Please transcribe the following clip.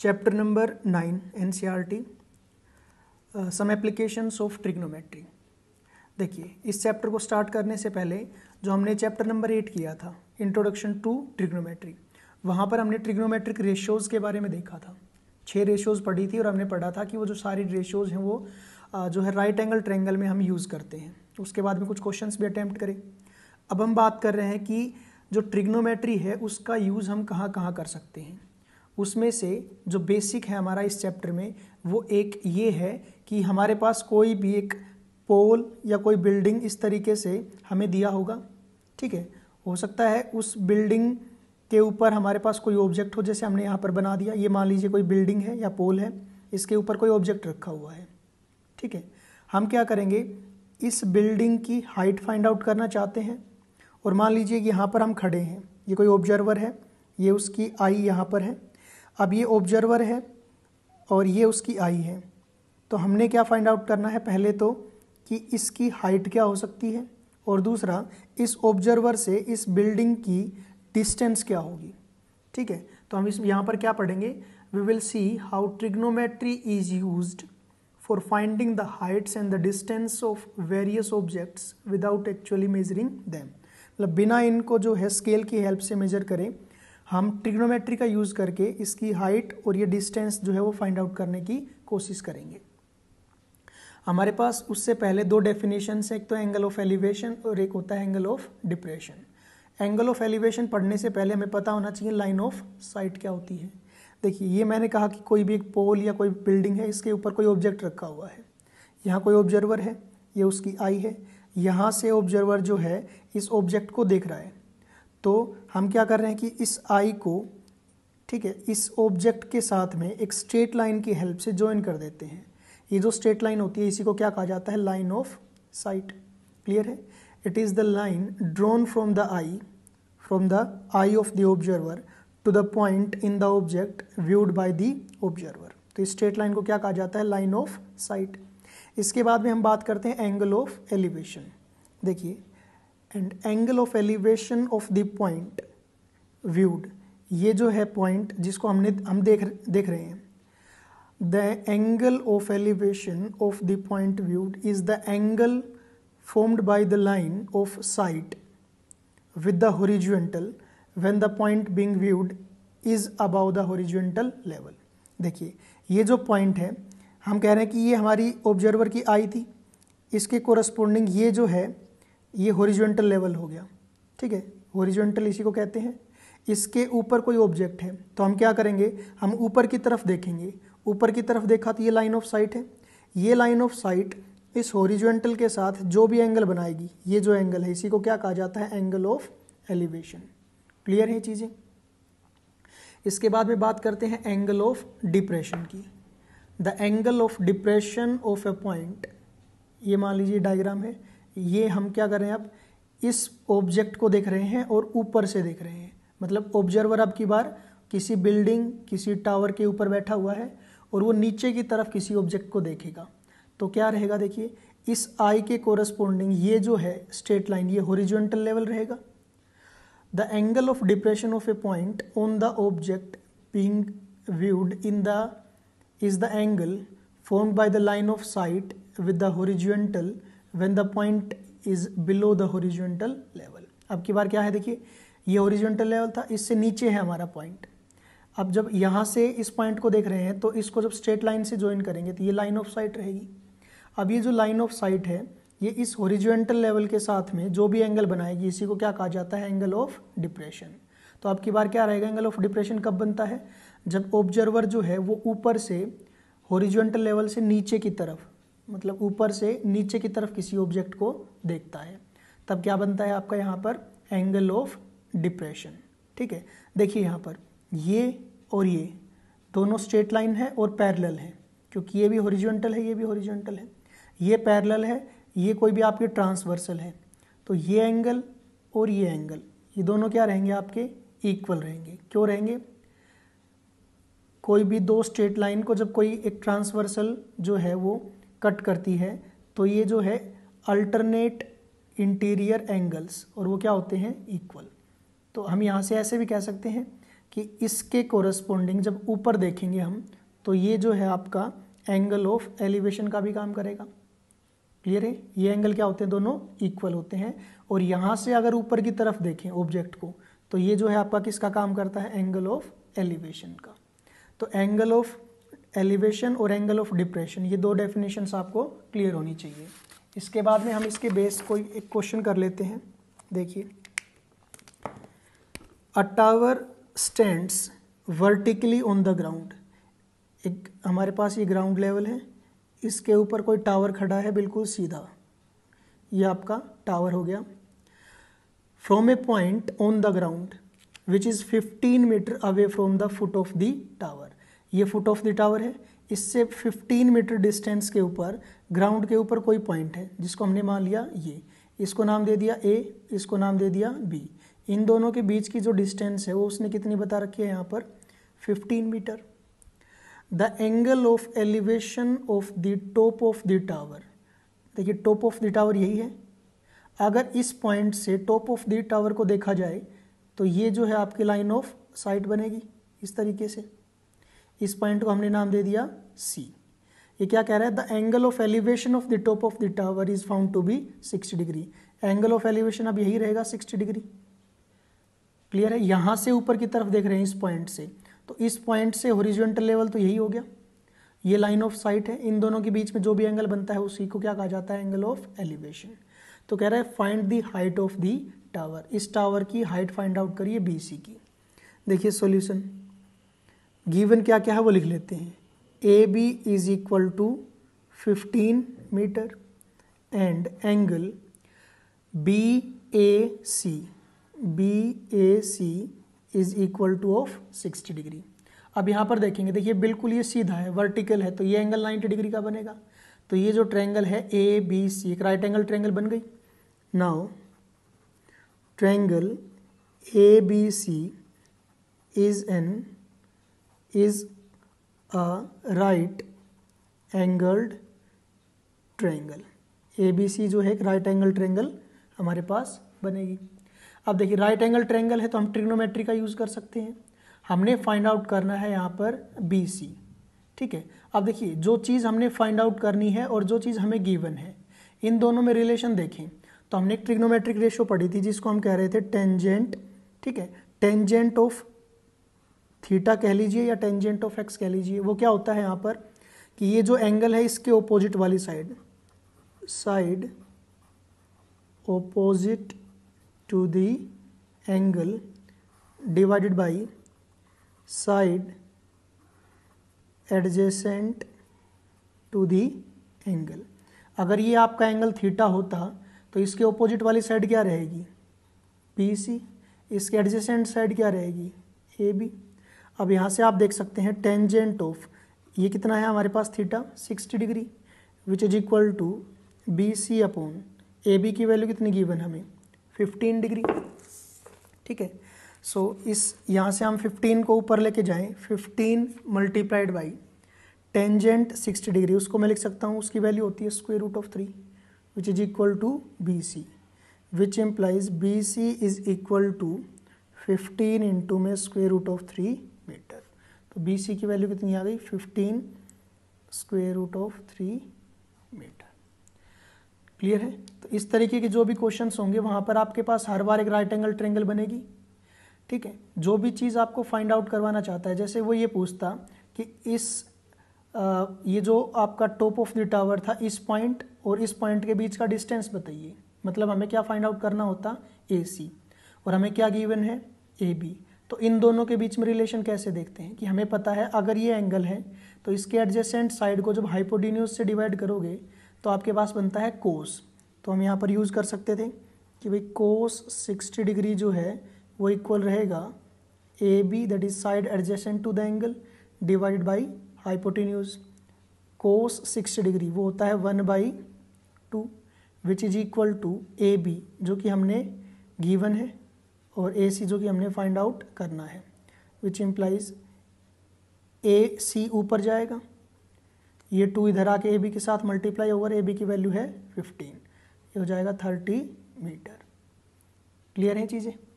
chapter number N C R T some applications of trigonometry देखिए इस chapter को start करने से पहले जो हमने चैप्टर नंबर एट किया था इंट्रोडक्शन टू ट्रिग्नोमेट्री वहाँ पर हमने ट्रिग्नोमेट्रिक रेशियोज़ के बारे में देखा था छः रेशियोज़ पढ़ी थी और हमने पढ़ा था कि वो जो सारी रेशियोज़ हैं वो uh, जो है राइट एंगल ट्रेंगल में हम यूज़ करते हैं उसके बाद में कुछ क्वेश्चन भी अटैम्प्ट करें अब हम बात कर रहे हैं कि जो ट्रिग्नोमेट्री है उसका यूज़ हम कहाँ कहाँ कर सकते हैं उसमें से जो बेसिक है हमारा इस चैप्टर में वो एक ये है कि हमारे पास कोई भी एक पोल या कोई बिल्डिंग इस तरीके से हमें दिया होगा ठीक है हो सकता है उस बिल्डिंग के ऊपर हमारे पास कोई ऑब्जेक्ट हो जैसे हमने यहाँ पर बना दिया ये मान लीजिए कोई बिल्डिंग है या पोल है इसके ऊपर कोई ऑब्जेक्ट रखा हुआ है ठीक है हम क्या करेंगे इस बिल्डिंग की हाइट फाइंड आउट करना चाहते हैं और मान लीजिए यहाँ पर हम खड़े हैं ये कोई ऑब्जर्वर है ये उसकी आई यहाँ पर है अब ये ऑब्जर्वर है और ये उसकी आई है तो हमने क्या फाइंड आउट करना है पहले तो कि इसकी हाइट क्या हो सकती है और दूसरा इस ऑब्जर्वर से इस बिल्डिंग की डिस्टेंस क्या होगी ठीक है तो हम इस यहाँ पर क्या पढ़ेंगे we will see how trigonometry is use for finding the heights and the distance of various objects without actually measuring them मतलब बिना इनको जो है स्केल की हेल्प से मेजर करें हम ट्रिग्नोमेट्री का यूज़ करके इसकी हाइट और ये डिस्टेंस जो है वो फाइंड आउट करने की कोशिश करेंगे हमारे पास उससे पहले दो डेफिनेशन है एक तो एंगल ऑफ एलिवेशन और एक होता है angle of depression angle of elevation पढ़ने से पहले हमें पता होना चाहिए लाइन ऑफ साइट क्या होती है देखिए ये मैंने कहा कि कोई भी एक पोल या कोई बिल्डिंग है इसके ऊपर कोई ऑब्जेक्ट रखा हुआ है यहाँ कोई ऑब्जर्वर है ये उसकी आई है यहाँ से ऑब्जर्वर जो है इस ऑब्जेक्ट को देख रहा है तो हम क्या कर रहे हैं कि इस आई को ठीक है इस ऑब्जेक्ट के साथ में एक स्ट्रेट लाइन की हेल्प से ज्वाइन कर देते हैं ये जो स्ट्रेट लाइन होती है इसी को क्या कहा जाता है लाइन ऑफ साइट क्लियर है it is the line drawn from the eye from the eye of the observer to the point in the object viewed by the observer तो इस स्ट्रेट लाइन को क्या कहा जाता है लाइन ऑफ साइट इसके बाद में हम बात करते हैं एंगल ऑफ एलिवेशन देखिए and angle of elevation of the point viewed ये जो है पॉइंट जिसको हमने हम देख देख रहे हैं the angle of elevation of the point viewed is the angle formed by the line of sight with the horizontal when the point being viewed is above the horizontal level देखिए ये जो पॉइंट है हम कह रहे हैं कि ये हमारी ऑब्जर्वर की आई थी इसके कोरस्पोंडिंग ये जो है ये हॉरिजॉन्टल लेवल हो गया ठीक है हॉरिजॉन्टल इसी को कहते हैं इसके ऊपर कोई ऑब्जेक्ट है तो हम क्या करेंगे हम ऊपर की तरफ देखेंगे ऊपर की तरफ देखा तो ये लाइन ऑफ साइट है ये लाइन ऑफ साइट इस हॉरिजॉन्टल के साथ जो भी एंगल बनाएगी ये जो एंगल है इसी को क्या कहा जाता है एंगल ऑफ एलिवेशन क्लियर है चीज़ें इसके बाद में बात करते हैं एंगल ऑफ डिप्रेशन की the angle of depression of a point ये मान लीजिए डायग्राम है ये हम क्या कर रहे हैं अब इस ऑब्जेक्ट को देख रहे हैं और ऊपर से देख रहे हैं मतलब ऑब्जर्वर अब की बार किसी बिल्डिंग किसी टावर के ऊपर बैठा हुआ है और वो नीचे की तरफ किसी ऑब्जेक्ट को देखेगा तो क्या रहेगा देखिए इस आई के कोरस्पोंडिंग ये जो है स्ट्रेट लाइन ये होरिजेंटल लेवल रहेगा the angle of depression of a point on the object being viewed in the is the angle form by the line of sight with the horizontal when the point is below the horizontal level अब की बार क्या है देखिए ये horizontal level था इससे नीचे है हमारा पॉइंट अब जब यहाँ से इस पॉइंट को देख रहे हैं तो इसको जब स्ट्रेट लाइन से ज्वाइन करेंगे तो ये लाइन ऑफ साइट रहेगी अब ये जो लाइन ऑफ साइट है ये इस हॉरिजॉन्टल लेवल के साथ में जो भी एंगल बनाएगी इसी को क्या कहा जाता है एंगल ऑफ डिप्रेशन तो आपकी बार क्या रहेगा एंगल ऑफ डिप्रेशन कब बनता है जब ऑब्जर्वर जो है वो ऊपर से हॉरिजॉन्टल लेवल से नीचे की तरफ मतलब ऊपर से नीचे की तरफ किसी ऑब्जेक्ट को देखता है तब क्या बनता है आपका यहाँ पर एंगल ऑफ डिप्रेशन ठीक है देखिए यहाँ पर ये और ये दोनों स्ट्रेट लाइन है और पैरेलल है क्योंकि ये भी हॉरिजॉन्टल है ये भी हॉरिजॉन्टल है ये पैरेलल है ये कोई भी आपके ट्रांसवर्सल है तो ये एंगल और ये एंगल ये दोनों क्या रहेंगे आपके इक्वल रहेंगे क्यों रहेंगे कोई भी दो स्ट्रेट लाइन को जब कोई एक ट्रांसवर्सल जो है वो कट करती है तो ये जो है अल्टरनेट इंटीरियर एंगल्स और वो क्या होते हैं इक्वल तो हम यहाँ से ऐसे भी कह सकते हैं कि इसके कोरस्पोंडिंग जब ऊपर देखेंगे हम तो ये जो है आपका एंगल ऑफ एलिवेशन का भी काम करेगा क्लियर है ये एंगल क्या होते हैं दोनों इक्वल होते हैं और यहाँ से अगर ऊपर की तरफ देखें ऑब्जेक्ट को तो ये जो है आपका किसका काम करता है एंगल ऑफ एलिवेशन का तो एंगल ऑफ एलिवेशन और एंगल ऑफ डिप्रेशन ये दो डेफिनेशंस आपको क्लियर होनी चाहिए इसके बाद में हम इसके बेस को एक क्वेश्चन कर लेते हैं देखिए a tower stands vertically on the ground एक हमारे पास ये ग्राउंड लेवल है इसके ऊपर कोई टावर खड़ा है बिल्कुल सीधा ये आपका टावर हो गया from a point on the ground which is 15 metre away from the foot of the tower ये फुट ऑफ द टावर है इससे 15 मीटर डिस्टेंस के ऊपर ग्राउंड के ऊपर कोई पॉइंट है जिसको हमने मान लिया ये इसको नाम दे दिया ए इसको नाम दे दिया बी इन दोनों के बीच की जो डिस्टेंस है वो उसने कितनी बता रखी है यहाँ पर 15 metre the angle of elevation of the top of the tower देखिए टॉप ऑफ द टावर यही है अगर इस पॉइंट से टॉप ऑफ द टावर को देखा जाए तो ये जो है आपकी लाइन ऑफ साइट बनेगी इस तरीके से इस पॉइंट को हमने नाम दे दिया सी ये क्या कह रहा है the angle of elevation of the top of the tower is found to be sixty degree angle of elevation अब यही रहेगा सिक्सटी डिग्री क्लियर है यहां से ऊपर की तरफ देख रहे हैं इस पॉइंट से तो इस पॉइंट से ओरिजेंटल लेवल तो यही हो गया ये लाइन ऑफ साइट है इन दोनों के बीच में जो भी एंगल बनता है उसी को क्या कहा जाता है एंगल ऑफ एलिवेशन तो कह रहा है find the height of the tower इस टावर की हाइट फाइंड आउट करिए बी सी की देखिए सॉल्यूशन गीवन क्या क्या है वो लिख लेते हैं A B is equal to fifteen metre and angle B A C B A C is equal to of sixty degree अब यहाँ पर देखेंगे देखिए बिल्कुल ये सीधा है वर्टिकल है तो ये एंगल नाइन्टी डिग्री का बनेगा तो ये जो ट्रैंगल है ए बी सी एक राइट एंगल ट्रैंगल बन गई now triangle A B C is an is a right angled triangle A B C जो है एक राइट एंगल ट्रेंगल हमारे पास बनेगी अब देखिए राइट एंगल ट्रेंगल है तो हम ट्रिग्नोमेट्री का यूज़ कर सकते हैं हमने फाइंड आउट करना है यहाँ पर बी सी ठीक है अब देखिए जो चीज़ हमने फाइंड आउट करनी है और जो चीज़ हमें गिवन है इन दोनों में रिलेशन देखें तो हमने एक ट्रिग्नोमेट्रिक रेशो पढ़ी थी जिसको हम कह रहे थे टेंजेंट ठीक है टेंजेंट ऑफ थीटा कह लीजिए या टेंजेंट ऑफ एक्स कह लीजिए वो क्या होता है यहाँ पर कि ये जो एंगल है इसके ओपोजिट वाली side side opposite to the angle divided by side adjacent to the angle अगर ये आपका एंगल थीटा होता तो इसके ओपोजिट वाली साइड क्या रहेगी पी सी इसके एडजेसेंट साइड क्या रहेगी ए बी अब यहाँ से आप देख सकते हैं टेंजेंट ऑफ ये कितना है हमारे पास theta sixty degree which is equal to B C upon A B की वैल्यू कितनी गिवन हमें फिफ्टीन डिग्री ठीक है सो so, इस यहाँ से हम फिफ्टीन को ऊपर लेके जाएं fifteen multiplied by tangent sixty degree उसको मैं लिख सकता हूँ उसकी वैल्यू होती है square root of three which is equal to B C which implies B C is equal to fifteen into में स्क्वेयर रूट ऑफ थ्री तो बी सी की वैल्यू कितनी आ गई fifteen square root of three metre clear है तो इस तरीके के जो भी क्वेश्चंस होंगे वहाँ पर आपके पास हर बार एक राइट एंगल ट्रेंगल बनेगी ठीक है जो भी चीज़ आपको फाइंड आउट करवाना चाहता है जैसे वो ये पूछता कि इस आ, ये जो आपका टॉप ऑफ द टावर था इस पॉइंट और इस पॉइंट के बीच का डिस्टेंस बताइए मतलब हमें क्या फाइंड आउट करना होता ए सी और हमें क्या गिवन है ए बी तो इन दोनों के बीच में रिलेशन कैसे देखते हैं कि हमें पता है अगर ये एंगल है तो इसके एडजेसेंट साइड को जब हाइपोडिन्यूज से डिवाइड करोगे तो आपके पास बनता है कोस तो हम यहाँ पर यूज़ कर सकते थे कि भाई कोस सिक्सटी डिग्री जो है वो इक्वल रहेगा A B that is side adjacent to the angle divide by hypotenuse cos sixty degree वो होता है one by two which is equal to A B जो कि हमने गिवन है और ए सी जो कि हमने फाइंड आउट करना है विच इम्प्लाइज ए सी ऊपर जाएगा ये टू इधर आके ए बी के साथ मल्टीप्लाई ओवर ए बी की वैल्यू है फिफ्टीन ये हो जाएगा थर्टी मीटर क्लियर है चीज़ें